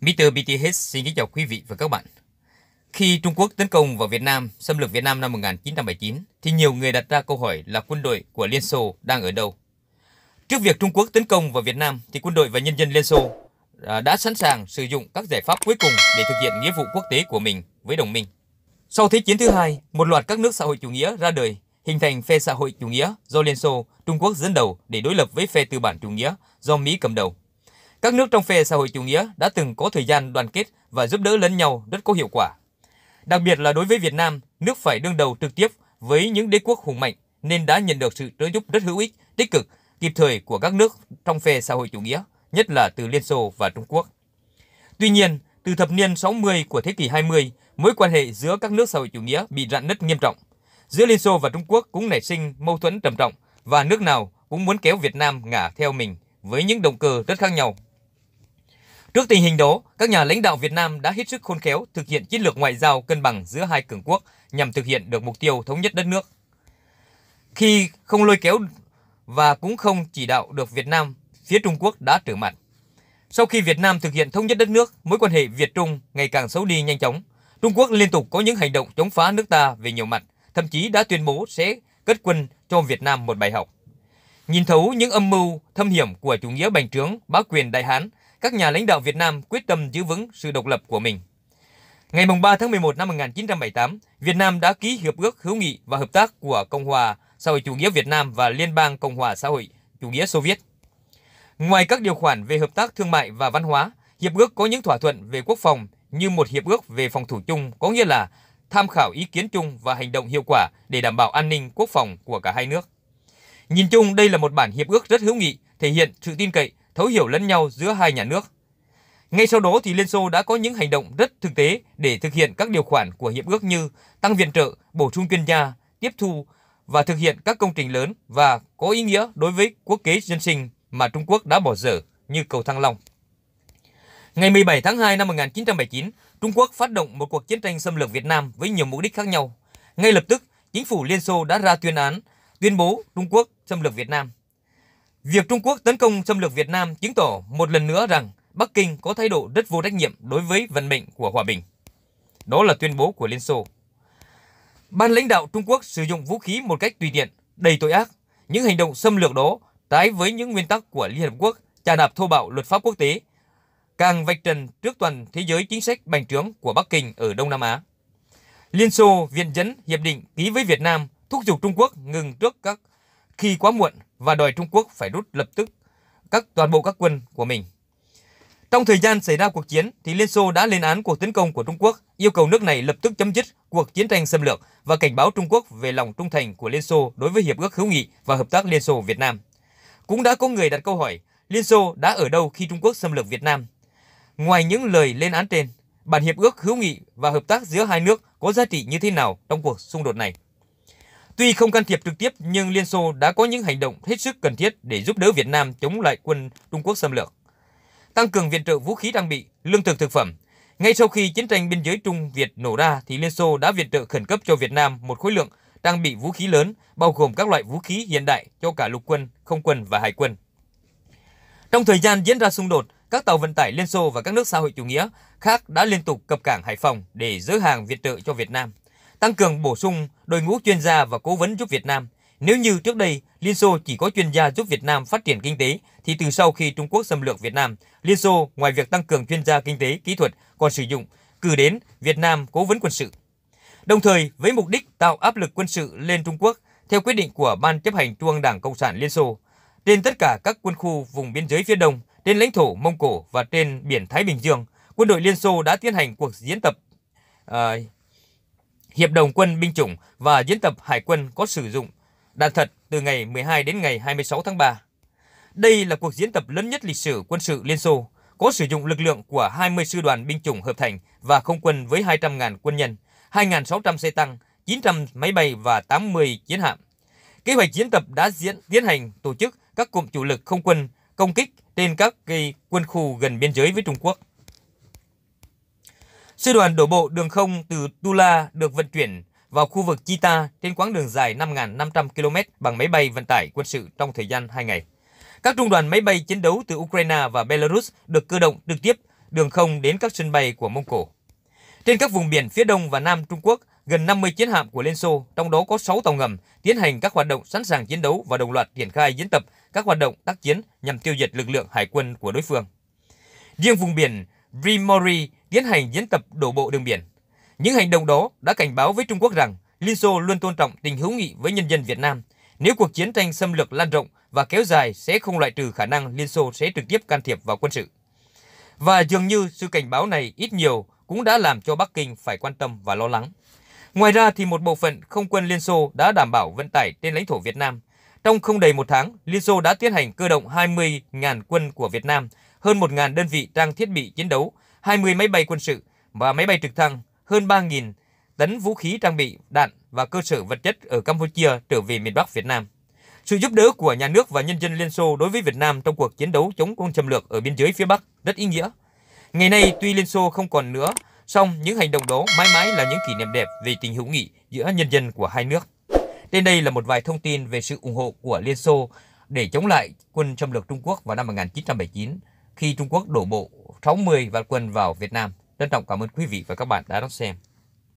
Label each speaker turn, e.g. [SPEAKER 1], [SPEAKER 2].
[SPEAKER 1] Mr. BTH xin kính chào quý vị và các bạn. Khi Trung Quốc tấn công vào Việt Nam, xâm lược Việt Nam năm 1979, thì nhiều người đặt ra câu hỏi là quân đội của Liên Xô đang ở đâu? Trước việc Trung Quốc tấn công vào Việt Nam, thì quân đội và nhân dân Liên Xô à, đã sẵn sàng sử dụng các giải pháp cuối cùng để thực hiện nghĩa vụ quốc tế của mình với đồng minh. Sau Thế chiến thứ hai, một loạt các nước xã hội chủ nghĩa ra đời, hình thành phe xã hội chủ nghĩa do Liên Xô, Trung Quốc dẫn đầu để đối lập với phe tư bản chủ nghĩa do Mỹ cầm đầu. Các nước trong phe xã hội chủ nghĩa đã từng có thời gian đoàn kết và giúp đỡ lẫn nhau rất có hiệu quả. Đặc biệt là đối với Việt Nam, nước phải đương đầu trực tiếp với những đế quốc hùng mạnh nên đã nhận được sự trợ giúp rất hữu ích, tích cực, kịp thời của các nước trong phe xã hội chủ nghĩa, nhất là từ Liên Xô và Trung Quốc. Tuy nhiên, từ thập niên 60 của thế kỷ 20, mối quan hệ giữa các nước xã hội chủ nghĩa bị rạn nứt nghiêm trọng. Giữa Liên Xô và Trung Quốc cũng nảy sinh mâu thuẫn trầm trọng và nước nào cũng muốn kéo Việt Nam ngả theo mình với những động cơ rất khác nhau. Trước tình hình đó, các nhà lãnh đạo Việt Nam đã hết sức khôn khéo thực hiện chiến lược ngoại giao cân bằng giữa hai cường quốc nhằm thực hiện được mục tiêu thống nhất đất nước. Khi không lôi kéo và cũng không chỉ đạo được Việt Nam, phía Trung Quốc đã trở mặt. Sau khi Việt Nam thực hiện thống nhất đất nước, mối quan hệ Việt-Trung ngày càng xấu đi nhanh chóng. Trung Quốc liên tục có những hành động chống phá nước ta về nhiều mặt, thậm chí đã tuyên bố sẽ kết quân cho Việt Nam một bài học. Nhìn thấu những âm mưu thâm hiểm của chủ nghĩa bành trướng bá quyền Đại Hán, các nhà lãnh đạo Việt Nam quyết tâm giữ vững sự độc lập của mình. Ngày 3 tháng 11 năm 1978, Việt Nam đã ký Hiệp ước Hữu nghị và Hợp tác của Cộng hòa xã hội chủ nghĩa Việt Nam và Liên bang Cộng hòa xã hội chủ nghĩa Xô Viết. Ngoài các điều khoản về hợp tác thương mại và văn hóa, Hiệp ước có những thỏa thuận về quốc phòng như một hiệp ước về phòng thủ chung có nghĩa là tham khảo ý kiến chung và hành động hiệu quả để đảm bảo an ninh quốc phòng của cả hai nước. Nhìn chung đây là một bản hiệp ước rất hữu nghị, thể hiện sự tin cậy thấu hiểu lẫn nhau giữa hai nhà nước. Ngay sau đó thì Liên Xô đã có những hành động rất thực tế để thực hiện các điều khoản của hiệp ước như tăng viện trợ, bổ sung kinh gia, tiếp thu và thực hiện các công trình lớn và có ý nghĩa đối với quốc kế dân sinh mà Trung Quốc đã bỏ dở như cầu Thăng Long. Ngày 17 tháng 2 năm 1979, Trung Quốc phát động một cuộc chiến tranh xâm lược Việt Nam với nhiều mục đích khác nhau. Ngay lập tức, chính phủ Liên Xô đã ra tuyên án, tuyên bố Trung Quốc xâm lược Việt Nam. Việc Trung Quốc tấn công xâm lược Việt Nam chứng tỏ một lần nữa rằng Bắc Kinh có thái độ rất vô trách nhiệm đối với vận mệnh của hòa bình. Đó là tuyên bố của Liên Xô. Ban lãnh đạo Trung Quốc sử dụng vũ khí một cách tùy tiện, đầy tội ác. Những hành động xâm lược đó trái với những nguyên tắc của Liên Hợp Quốc trà đạp thô bạo luật pháp quốc tế, càng vạch trần trước toàn thế giới chính sách bành trướng của Bắc Kinh ở Đông Nam Á. Liên Xô viện dẫn hiệp định ký với Việt Nam thúc giục Trung Quốc ngừng trước các khi quá muộn và đòi Trung Quốc phải rút lập tức các toàn bộ các quân của mình. Trong thời gian xảy ra cuộc chiến thì Liên Xô đã lên án cuộc tấn công của Trung Quốc, yêu cầu nước này lập tức chấm dứt cuộc chiến tranh xâm lược và cảnh báo Trung Quốc về lòng trung thành của Liên Xô đối với hiệp ước hữu nghị và hợp tác Liên Xô Việt Nam. Cũng đã có người đặt câu hỏi, Liên Xô đã ở đâu khi Trung Quốc xâm lược Việt Nam? Ngoài những lời lên án trên, bản hiệp ước hữu nghị và hợp tác giữa hai nước có giá trị như thế nào trong cuộc xung đột này? Tuy không can thiệp trực tiếp nhưng Liên Xô đã có những hành động hết sức cần thiết để giúp đỡ Việt Nam chống lại quân Trung Quốc xâm lược. Tăng cường viện trợ vũ khí trang bị, lương thực thực phẩm. Ngay sau khi chiến tranh biên giới Trung Việt nổ ra thì Liên Xô đã viện trợ khẩn cấp cho Việt Nam một khối lượng trang bị vũ khí lớn bao gồm các loại vũ khí hiện đại cho cả lục quân, không quân và hải quân. Trong thời gian diễn ra xung đột, các tàu vận tải Liên Xô và các nước xã hội chủ nghĩa khác đã liên tục cập cảng Hải Phòng để giữ hàng viện trợ cho Việt Nam tăng cường bổ sung đội ngũ chuyên gia và cố vấn giúp Việt Nam. Nếu như trước đây Liên Xô chỉ có chuyên gia giúp Việt Nam phát triển kinh tế, thì từ sau khi Trung Quốc xâm lược Việt Nam, Liên Xô ngoài việc tăng cường chuyên gia kinh tế, kỹ thuật còn sử dụng cử đến Việt Nam cố vấn quân sự. Đồng thời, với mục đích tạo áp lực quân sự lên Trung Quốc theo quyết định của Ban chấp hành Trung ương Đảng Cộng sản Liên Xô, trên tất cả các quân khu vùng biên giới phía Đông, trên lãnh thổ Mông Cổ và trên biển Thái Bình Dương, quân đội Liên Xô đã tiến hành cuộc diễn tập uh, Hiệp đồng quân binh chủng và diễn tập hải quân có sử dụng đạn thật từ ngày 12 đến ngày 26 tháng 3. Đây là cuộc diễn tập lớn nhất lịch sử quân sự Liên Xô, có sử dụng lực lượng của 20 sư đoàn binh chủng hợp thành và không quân với 200.000 quân nhân, 2.600 xe tăng, 900 máy bay và 80 chiến hạm. Kế hoạch diễn tập đã diễn tiến hành tổ chức các cụm chủ lực không quân công kích trên các cây quân khu gần biên giới với Trung Quốc. Sư đoàn đổ bộ đường không từ Tula được vận chuyển vào khu vực Chita trên quãng đường dài 5.500 km bằng máy bay vận tải quân sự trong thời gian 2 ngày. Các trung đoàn máy bay chiến đấu từ Ukraine và Belarus được cơ động trực tiếp đường không đến các sân bay của Mông Cổ. Trên các vùng biển phía đông và nam Trung Quốc, gần 50 chiến hạm của Liên Xô, trong đó có 6 tàu ngầm, tiến hành các hoạt động sẵn sàng chiến đấu và đồng loạt triển khai diễn tập các hoạt động tác chiến nhằm tiêu diệt lực lượng hải quân của đối phương. Riêng vùng biển Primori tiến hành diễn tập đổ bộ đường biển. Những hành động đó đã cảnh báo với Trung Quốc rằng Liên Xô luôn tôn trọng tình hữu nghị với nhân dân Việt Nam. Nếu cuộc chiến tranh xâm lược lan rộng và kéo dài sẽ không loại trừ khả năng Liên Xô sẽ trực tiếp can thiệp vào quân sự. Và dường như sự cảnh báo này ít nhiều cũng đã làm cho Bắc Kinh phải quan tâm và lo lắng. Ngoài ra thì một bộ phận không quân Liên Xô đã đảm bảo vận tải trên lãnh thổ Việt Nam. Trong không đầy một tháng, Liên Xô đã tiến hành cơ động 20.000 quân của Việt Nam, hơn 1.000 đơn vị trang thiết bị chiến đấu 20 máy bay quân sự và máy bay trực thăng, hơn 3.000 tấn vũ khí trang bị, đạn và cơ sở vật chất ở Campuchia trở về miền Bắc Việt Nam. Sự giúp đỡ của nhà nước và nhân dân Liên Xô đối với Việt Nam trong cuộc chiến đấu chống quân xâm lược ở biên giới phía Bắc rất ý nghĩa. Ngày nay tuy Liên Xô không còn nữa, song những hành động đó mãi mãi là những kỷ niệm đẹp về tình hữu nghị giữa nhân dân của hai nước. Trên đây là một vài thông tin về sự ủng hộ của Liên Xô để chống lại quân xâm lược Trung Quốc vào năm 1979 khi Trung Quốc đổ bộ 60 và Quân vào Việt Nam. Trân trọng cảm ơn quý vị và các bạn đã đón xem.